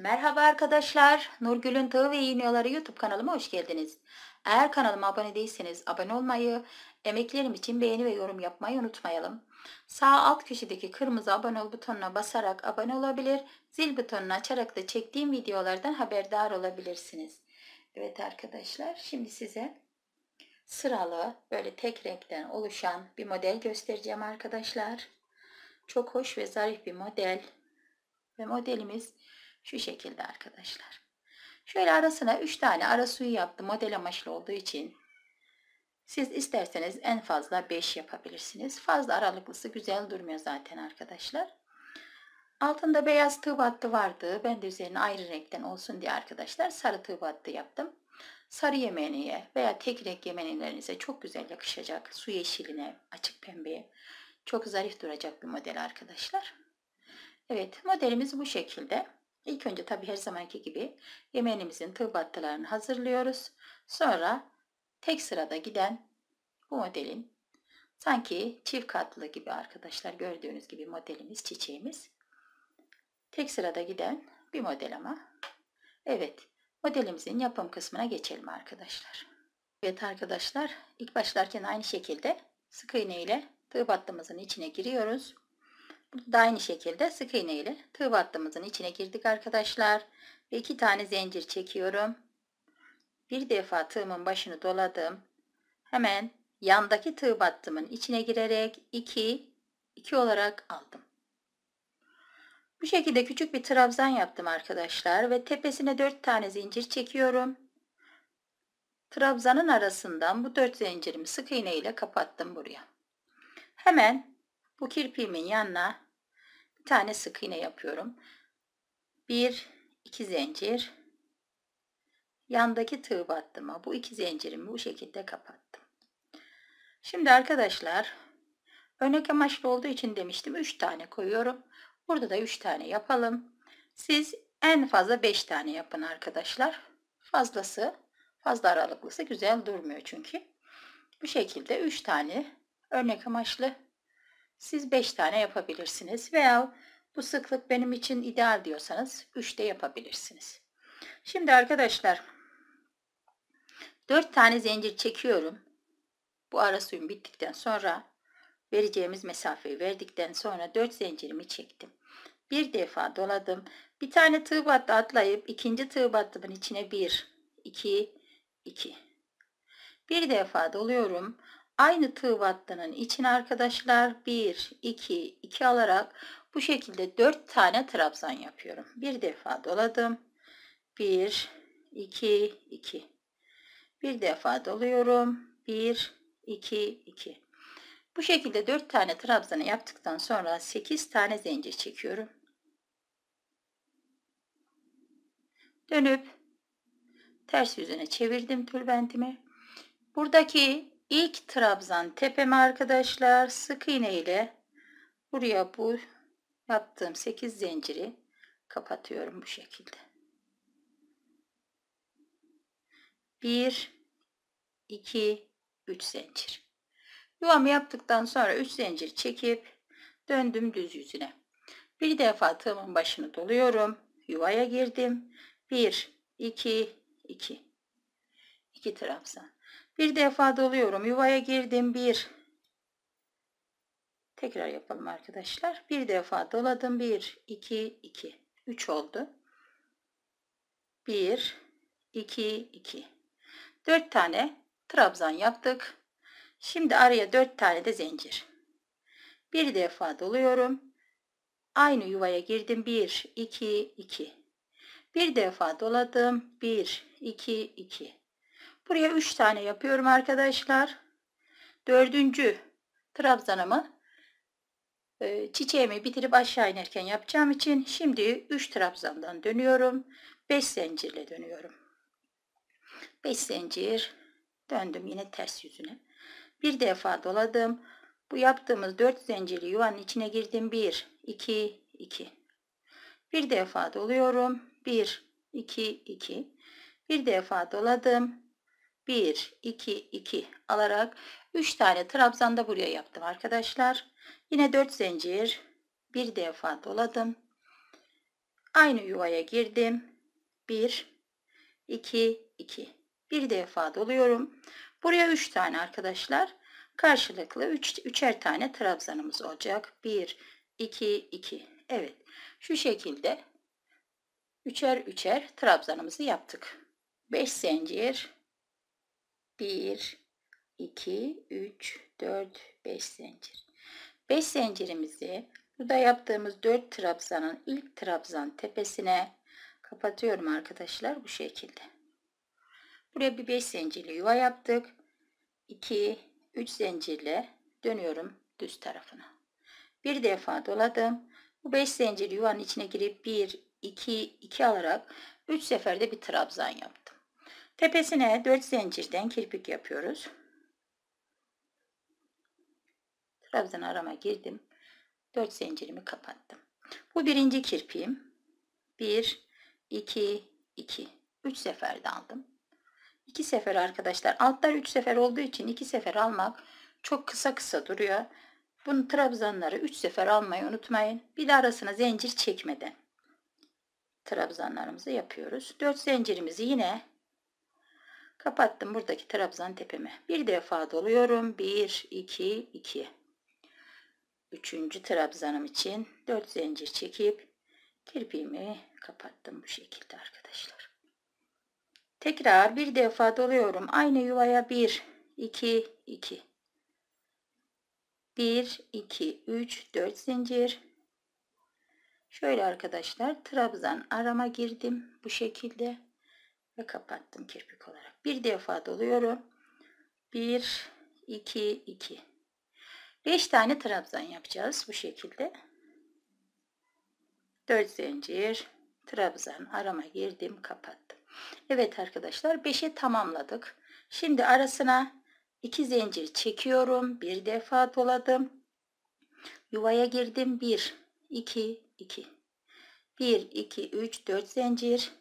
Merhaba arkadaşlar. Nurgül'ün Tığı ve İğniyorları YouTube kanalıma hoş geldiniz. Eğer kanalıma abone değilseniz abone olmayı, emeklerim için beğeni ve yorum yapmayı unutmayalım. Sağ alt köşedeki kırmızı abone ol butonuna basarak abone olabilir, zil butonunu açarak da çektiğim videolardan haberdar olabilirsiniz. Evet arkadaşlar şimdi size sıralı böyle tek renkten oluşan bir model göstereceğim arkadaşlar. Çok hoş ve zarif bir model. Ve modelimiz şu şekilde arkadaşlar. Şöyle arasına 3 tane ara suyu yaptım. Model amaçlı olduğu için siz isterseniz en fazla 5 yapabilirsiniz. Fazla aralıklısı güzel durmuyor zaten arkadaşlar. Altında beyaz tığ battı vardı. Ben de üzerine ayrı renkten olsun diye arkadaşlar sarı tığ battı yaptım. Sarı yemeğine veya tek renk yemeğinize çok güzel yakışacak. Su yeşiline, açık pembeye. Çok zarif duracak bir model arkadaşlar. Evet modelimiz bu şekilde. İlk önce tabi her zamanki gibi yemeğimizin tığ battılarını hazırlıyoruz. Sonra tek sırada giden bu modelin sanki çift katlı gibi arkadaşlar gördüğünüz gibi modelimiz çiçeğimiz. Tek sırada giden bir model ama. Evet modelimizin yapım kısmına geçelim arkadaşlar. Evet arkadaşlar ilk başlarken aynı şekilde sık iğne ile tığ battımızın içine giriyoruz. Bunu da aynı şekilde sık iğne ile tığ battığımızın içine girdik arkadaşlar. Ve iki tane zincir çekiyorum. Bir defa tığımın başını doladım. Hemen yandaki tığ battımın içine girerek 2 2 olarak aldım. Bu şekilde küçük bir trabzan yaptım arkadaşlar ve tepesine 4 tane zincir çekiyorum. Trabzanın arasından bu 4 zincirimi sık iğne ile kapattım buraya. Hemen bu kirpiğimin yanına bir tane sık iğne yapıyorum. 1 2 zincir yandaki tığ battıma bu iki zincirimi bu şekilde kapattım. Şimdi arkadaşlar örnek amaçlı olduğu için demiştim 3 tane koyuyorum. Burada da 3 tane yapalım. Siz en fazla 5 tane yapın arkadaşlar. Fazlası fazla aralıklısı güzel durmuyor çünkü. Bu şekilde 3 tane örnek amaçlı siz 5 tane yapabilirsiniz veya bu sıklık benim için ideal diyorsanız 3 de yapabilirsiniz. Şimdi arkadaşlar 4 tane zincir çekiyorum. Bu ara suyum bittikten sonra vereceğimiz mesafeyi verdikten sonra 4 zincirimi çektim. Bir defa doladım. Bir tane tığ battı atlayıp ikinci tığ battımın içine 1, 2, 2. Bir defa doluyorum. Aynı tığ battının içine arkadaşlar 1, 2, 2 alarak bu şekilde 4 tane trabzan yapıyorum. Bir defa doladım. 1, 2, 2. Bir defa doluyorum. 1, 2, 2. Bu şekilde 4 tane trabzanı yaptıktan sonra 8 tane zincir çekiyorum. Dönüp ters yüzüne çevirdim tülbentimi. Buradaki ilk trabzan tepeme arkadaşlar sık iğne ile buraya bu yaptığım 8 zinciri kapatıyorum bu şekilde. 1 2 3 zincir. Yuvamı yaptıktan sonra 3 zincir çekip döndüm düz yüzüne. Bir defa tığımın başını doluyorum. Yuvaya girdim. 1 2 2 2 trabzan. Bir defa doluyorum. Yuvaya girdim. Bir. Tekrar yapalım arkadaşlar. Bir defa doladım. Bir, iki, iki. Üç oldu. Bir, iki, iki. Dört tane trabzan yaptık. Şimdi araya dört tane de zincir. Bir defa doluyorum. Aynı yuvaya girdim. Bir, iki, iki. Bir defa doladım. Bir, iki, iki. Buraya 3 tane yapıyorum arkadaşlar. Dördüncü trabzanımı e, çiçeğimi bitirip aşağı inerken yapacağım için şimdi 3 trabzandan dönüyorum. 5 zincirle dönüyorum. 5 zincir döndüm yine ters yüzüne. Bir defa doladım. Bu yaptığımız 4 zincirli yuvanın içine girdim. 1, 2, 2. Bir defa doluyorum. 1, 2, 2. Bir defa doladım. 1, 2, 2 alarak 3 tane trabzan da buraya yaptım arkadaşlar. Yine 4 zincir bir defa doladım. Aynı yuvaya girdim. 1, 2, 2 bir defa doluyorum. Buraya 3 tane arkadaşlar. Karşılıklı 3 üç, üçer tane trabzanımız olacak. 1 2 2. Evet. Şu şekilde üçer üçer trabzanımızı yaptık. 5 zincir 1, 2, 3, 4, 5 zincir. 5 zincirimizi burada yaptığımız 4 trabzanın ilk trabzan tepesine kapatıyorum arkadaşlar bu şekilde. Buraya bir 5 zincirli yuva yaptık. 2, 3 zincirle dönüyorum düz tarafına. Bir defa doladım. Bu 5 zincir yuvanın içine girip 1, 2, 2 alarak 3 seferde bir trabzan yaptım. Tepesine 4 zincirden kirpik yapıyoruz. Trabzan arama girdim. 4 zincirimi kapattım. Bu birinci kirpiğim. 1, 2, 2. 3 sefer daldım. 2 sefer arkadaşlar. Altlar 3 sefer olduğu için 2 sefer almak çok kısa kısa duruyor. Bunu trabzanları 3 sefer almayı unutmayın. Bir de arasına zincir çekmeden trabzanlarımızı yapıyoruz. 4 zincirimizi yine Kapattım buradaki trabzan tepemi. Bir defa doluyorum. 1, 2, 2. Üçüncü trabzanım için 4 zincir çekip kirpiğimi kapattım bu şekilde arkadaşlar. Tekrar bir defa doluyorum. Aynı yuvaya 1, 2, 2. 1, 2, 3, 4 zincir. Şöyle arkadaşlar trabzan arama girdim bu şekilde ve kapattım kirpik olarak. Bir defa doluyorum. 1 2 2 5 tane trabzan yapacağız bu şekilde. 4 zincir trabzan arama girdim kapattım. Evet arkadaşlar 5'e tamamladık. Şimdi arasına 2 zincir çekiyorum. Bir defa doladım. Yuvaya girdim. 1 2 2 1 2 3 4 zincir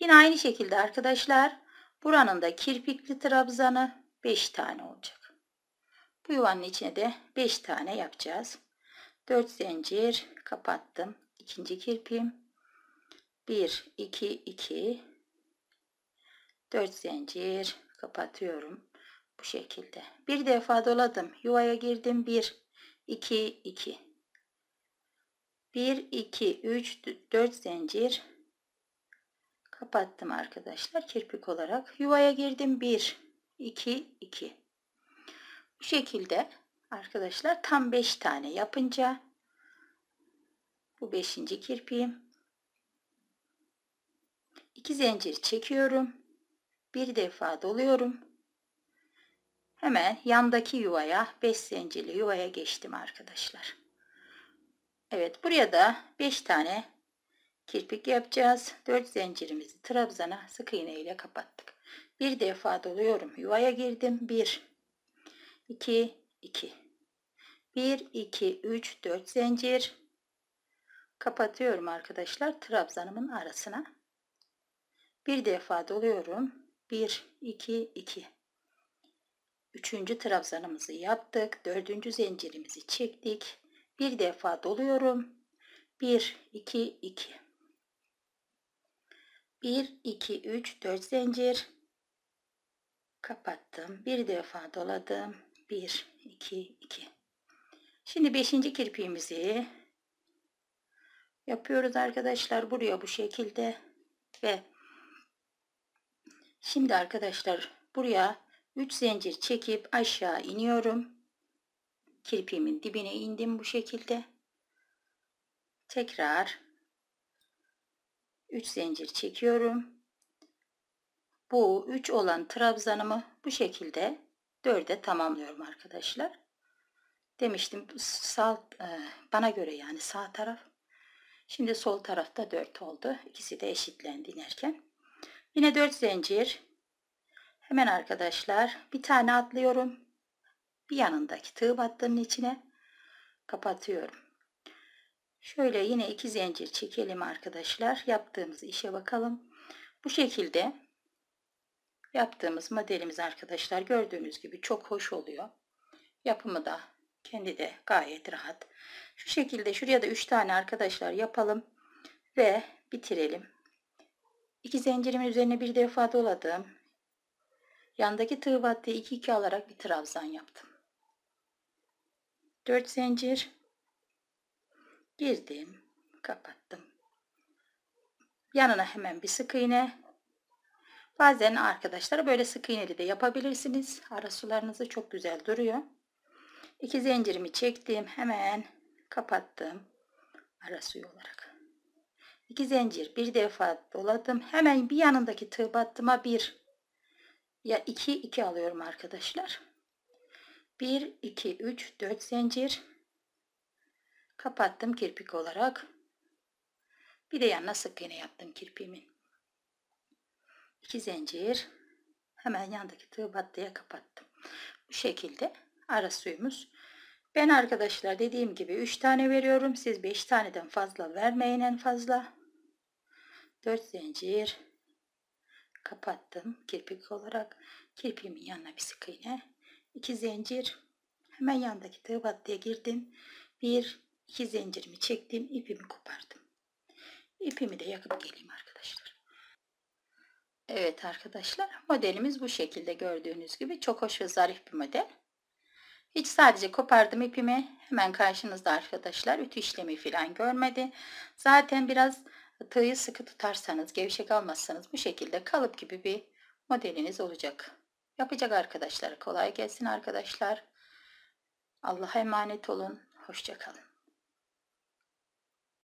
Yine aynı şekilde arkadaşlar buranın da kirpikli trabzanı 5 tane olacak. Bu yuvanın içine de 5 tane yapacağız. 4 zincir kapattım. İkinci kirpim. 1, 2, 2. 4 zincir kapatıyorum. Bu şekilde. Bir defa doladım. Yuvaya girdim. 1, 2, 2. 1, 2, 3, 4 zincir kapattım arkadaşlar kirpik olarak. Yuvaya girdim 1, 2, 2. Bu şekilde arkadaşlar tam 5 tane yapınca bu 5. kirpiğim. 2 zincir çekiyorum. Bir defa doluyorum. Hemen yandaki yuvaya 5 zincirli yuvaya geçtim arkadaşlar. Evet buraya da 5 tane kirpik yapacağız. 4 zincirimizi trabzana sık iğne ile kapattık. Bir defa doluyorum. Yuvaya girdim. 1 2 2 1 2 3 4 zincir kapatıyorum arkadaşlar trabzanımın arasına. Bir defa doluyorum. 1 2 2 Üçüncü trabzanımızı yaptık. Dördüncü zincirimizi çektik. Bir defa doluyorum. 1 2 2 1 2 3 4 zincir kapattım bir defa doladım 1 2 2 şimdi 5. kirpiğimizi yapıyoruz arkadaşlar buraya bu şekilde ve şimdi arkadaşlar buraya 3 zincir çekip aşağı iniyorum kirpiğimin dibine indim bu şekilde tekrar 3 zincir çekiyorum. Bu 3 olan trabzanımı bu şekilde 4'e tamamlıyorum arkadaşlar. Demiştim sağ e, bana göre yani sağ taraf. Şimdi sol tarafta 4 oldu. İkisi de eşitlendi inerken. Yine 4 zincir. Hemen arkadaşlar bir tane atlıyorum. Bir yanındaki tığ battığının içine kapatıyorum. Şöyle yine iki zincir çekelim arkadaşlar. Yaptığımız işe bakalım. Bu şekilde yaptığımız modelimiz arkadaşlar gördüğünüz gibi çok hoş oluyor. Yapımı da kendi de gayet rahat. Şu şekilde şuraya da 3 tane arkadaşlar yapalım ve bitirelim. İki zincirimin üzerine bir defa doladım. Yandaki tığ battıyı 2 2 alarak bir trabzan yaptım. 4 zincir girdim kapattım yanına hemen bir sık iğne bazen arkadaşlara böyle sık iğneli de yapabilirsiniz ara sularınızı çok güzel duruyor İki zincirimi çektim hemen kapattım ara suyu olarak İki zincir bir defa doladım hemen bir yanındaki tığ battıma bir ya iki iki alıyorum arkadaşlar Bir iki üç dört zincir Kapattım kirpik olarak. Bir de yanına sık iğne yaptım kirpiğimin. İki zincir. Hemen yandaki tığ battıya kapattım. Bu şekilde ara suyumuz. Ben arkadaşlar dediğim gibi 3 tane veriyorum. Siz 5 taneden fazla vermeyin en fazla. 4 zincir kapattım kirpik olarak. Kirpiğimin yanına bir sık iğne. 2 zincir hemen yandaki tığ battıya girdim. 1 İki zincirimi çektim. ipimi kopardım. İpimi de yakıp geleyim arkadaşlar. Evet arkadaşlar modelimiz bu şekilde gördüğünüz gibi çok hoş ve zarif bir model. Hiç sadece kopardım ipimi hemen karşınızda arkadaşlar ütü işlemi falan görmedi. Zaten biraz tığı sıkı tutarsanız gevşek almazsanız bu şekilde kalıp gibi bir modeliniz olacak. Yapacak arkadaşlar kolay gelsin arkadaşlar. Allah'a emanet olun. Hoşçakalın.